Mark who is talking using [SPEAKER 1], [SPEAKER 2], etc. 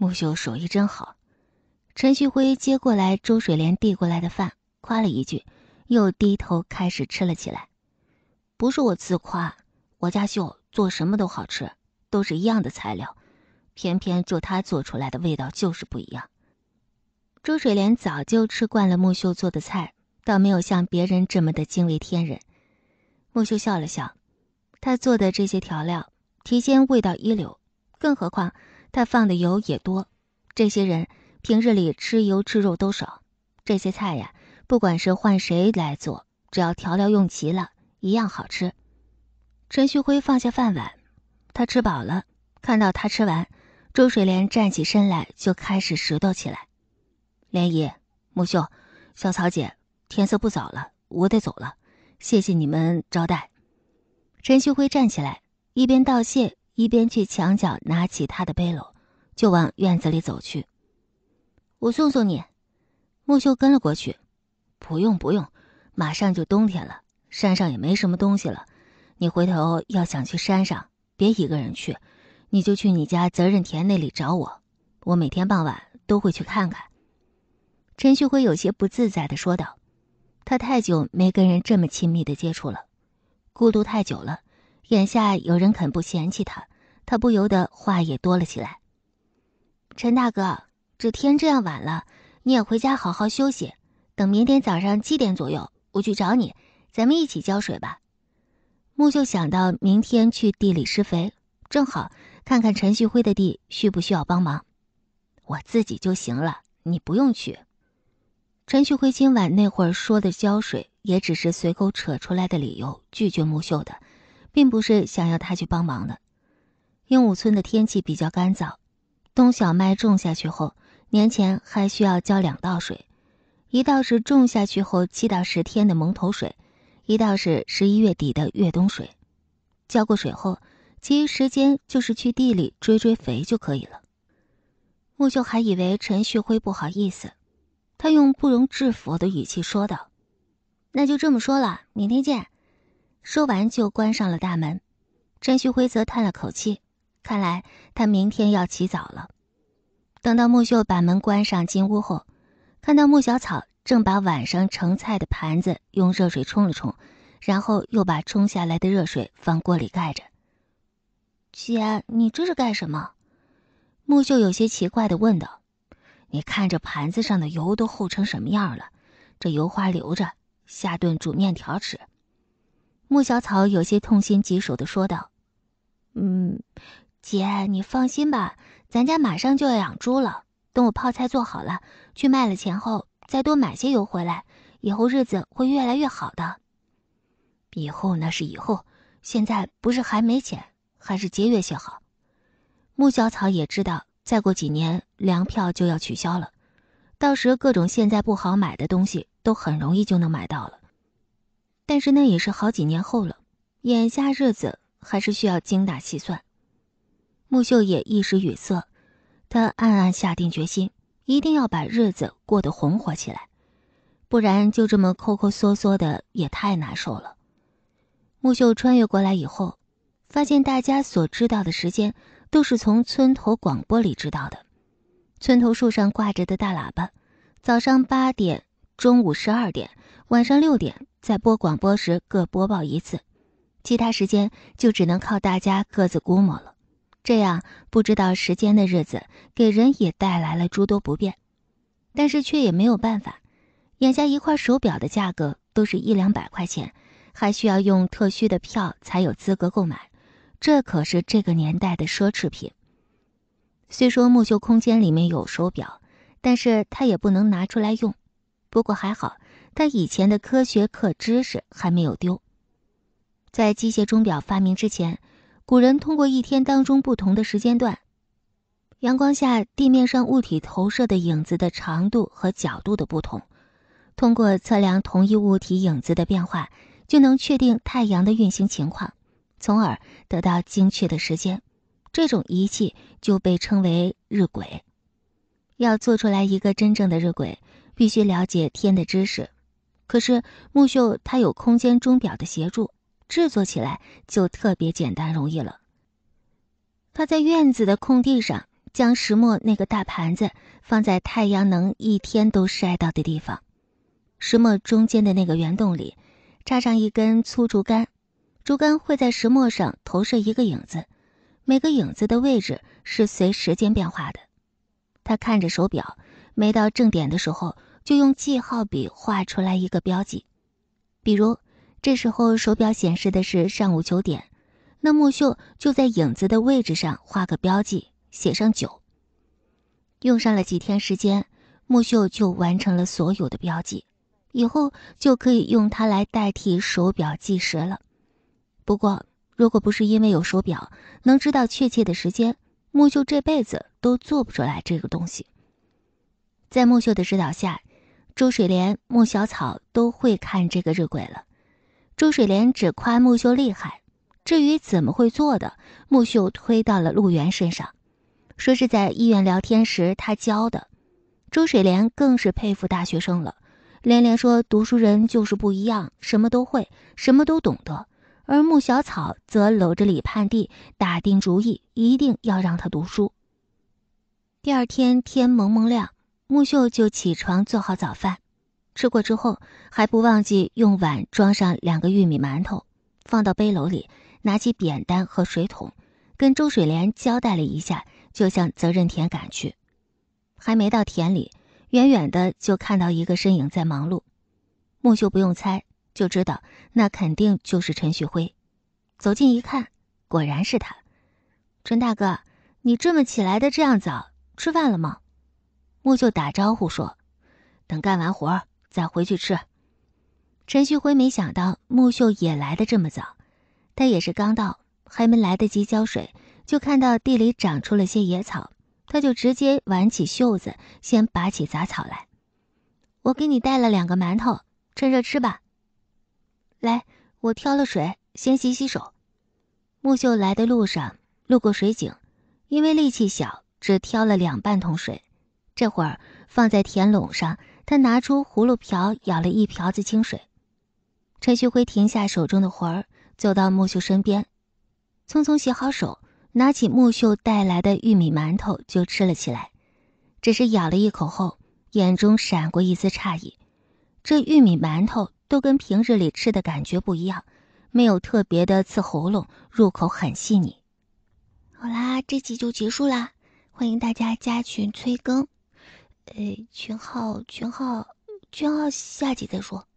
[SPEAKER 1] 木秀手艺真好，陈旭辉接过来周水莲递过来的饭，夸了一句，又低头开始吃了起来。不是我自夸，我家秀做什么都好吃，都是一样的材料，偏偏就她做出来的味道就是不一样。周水莲早就吃惯了木秀做的菜，倒没有像别人这么的惊为天人。木秀笑了笑，她做的这些调料，提鲜味道一流。更何况，他放的油也多。这些人平日里吃油吃肉都少，这些菜呀，不管是换谁来做，只要调料用齐了，一样好吃。陈旭辉放下饭碗，他吃饱了。看到他吃完，周水莲站起身来就开始拾掇起来。莲姨、木秀、小曹姐，天色不早了，我得走了。谢谢你们招待。陈旭辉站起来，一边道谢。一边去墙角拿起他的背篓，就往院子里走去。我送送你。木秀跟了过去。不用不用，马上就冬天了，山上也没什么东西了。你回头要想去山上，别一个人去，你就去你家责任田那里找我。我每天傍晚都会去看看。陈旭辉有些不自在的说道，他太久没跟人这么亲密的接触了，孤独太久了，眼下有人肯不嫌弃他。他不由得话也多了起来。陈大哥，这天这样晚了，你也回家好好休息。等明天早上七点左右，我去找你，咱们一起浇水吧。木秀想到明天去地里施肥，正好看看陈旭辉的地需不需要帮忙，我自己就行了，你不用去。陈旭辉今晚那会儿说的浇水，也只是随口扯出来的理由，拒绝木秀的，并不是想要他去帮忙的。鹦鹉村的天气比较干燥，冬小麦种下去后，年前还需要浇两道水，一道是种下去后七到十天的蒙头水，一道是十一月底的越冬水。浇过水后，其余时间就是去地里追追肥就可以了。木秀还以为陈旭辉不好意思，他用不容置否的语气说道：“那就这么说了，明天见。”说完就关上了大门。陈旭辉则叹了口气。看来他明天要起早了。等到木秀把门关上进屋后，看到木小草正把晚上盛菜的盘子用热水冲了冲，然后又把冲下来的热水放锅里盖着。姐，你这是干什么？木秀有些奇怪的问道。你看这盘子上的油都厚成什么样了，这油花留着下顿煮面条吃。木小草有些痛心疾首的说道。嗯。姐，你放心吧，咱家马上就要养猪了。等我泡菜做好了，去卖了钱后，再多买些油回来，以后日子会越来越好的。以后那是以后，现在不是还没钱，还是节约些好。穆小草也知道，再过几年粮票就要取消了，到时各种现在不好买的东西都很容易就能买到了。但是那也是好几年后了，眼下日子还是需要精打细算。木秀也一时语塞，他暗暗下定决心，一定要把日子过得红火起来，不然就这么抠抠缩缩的也太难受了。木秀穿越过来以后，发现大家所知道的时间都是从村头广播里知道的，村头树上挂着的大喇叭，早上八点、中午十二点、晚上六点在播广播时各播报一次，其他时间就只能靠大家各自估摸了。这样不知道时间的日子，给人也带来了诸多不便，但是却也没有办法。眼下一块手表的价格都是一两百块钱，还需要用特需的票才有资格购买，这可是这个年代的奢侈品。虽说木秀空间里面有手表，但是他也不能拿出来用。不过还好，他以前的科学课知识还没有丢。在机械钟表发明之前。古人通过一天当中不同的时间段，阳光下地面上物体投射的影子的长度和角度的不同，通过测量同一物体影子的变化，就能确定太阳的运行情况，从而得到精确的时间。这种仪器就被称为日晷。要做出来一个真正的日晷，必须了解天的知识。可是木秀他有空间钟表的协助。制作起来就特别简单容易了。他在院子的空地上，将石墨那个大盘子放在太阳能一天都晒到的地方，石墨中间的那个圆洞里，插上一根粗竹竿，竹竿会在石墨上投射一个影子，每个影子的位置是随时间变化的。他看着手表，没到正点的时候，就用记号笔画出来一个标记，比如。这时候手表显示的是上午九点，那木秀就在影子的位置上画个标记，写上九。用上了几天时间，木秀就完成了所有的标记，以后就可以用它来代替手表计时了。不过，如果不是因为有手表能知道确切的时间，木秀这辈子都做不出来这个东西。在木秀的指导下，周水莲、木小草都会看这个日晷了。周水莲只夸木秀厉害，至于怎么会做的，木秀推到了陆源身上，说是在医院聊天时他教的。周水莲更是佩服大学生了，连连说读书人就是不一样，什么都会，什么都懂得。而木小草则搂着李盼娣，打定主意一定要让他读书。第二天天蒙蒙亮，木秀就起床做好早饭。吃过之后，还不忘记用碗装上两个玉米馒头，放到背篓里，拿起扁担和水桶，跟周水莲交代了一下，就向责任田赶去。还没到田里，远远的就看到一个身影在忙碌。木秀不用猜就知道，那肯定就是陈旭辉。走近一看，果然是他。陈大哥，你这么起来的这样早，吃饭了吗？木秀打招呼说：“等干完活儿。”再回去吃。陈旭辉没想到木秀也来的这么早，他也是刚到，还没来得及浇水，就看到地里长出了些野草，他就直接挽起袖子，先拔起杂草来。我给你带了两个馒头，趁热吃吧。来，我挑了水，先洗洗手。木秀来的路上路过水井，因为力气小，只挑了两半桶水，这会儿放在田垄上。他拿出葫芦瓢，舀了一瓢子清水。陈旭辉停下手中的活儿，走到木秀身边，匆匆洗好手，拿起木秀带来的玉米馒头就吃了起来。只是咬了一口后，眼中闪过一丝诧异，这玉米馒头都跟平日里吃的感觉不一样，没有特别的刺喉咙，入口很细腻。好啦，这集就结束啦，欢迎大家加群催更。诶，群号，群号，群号，下集再说。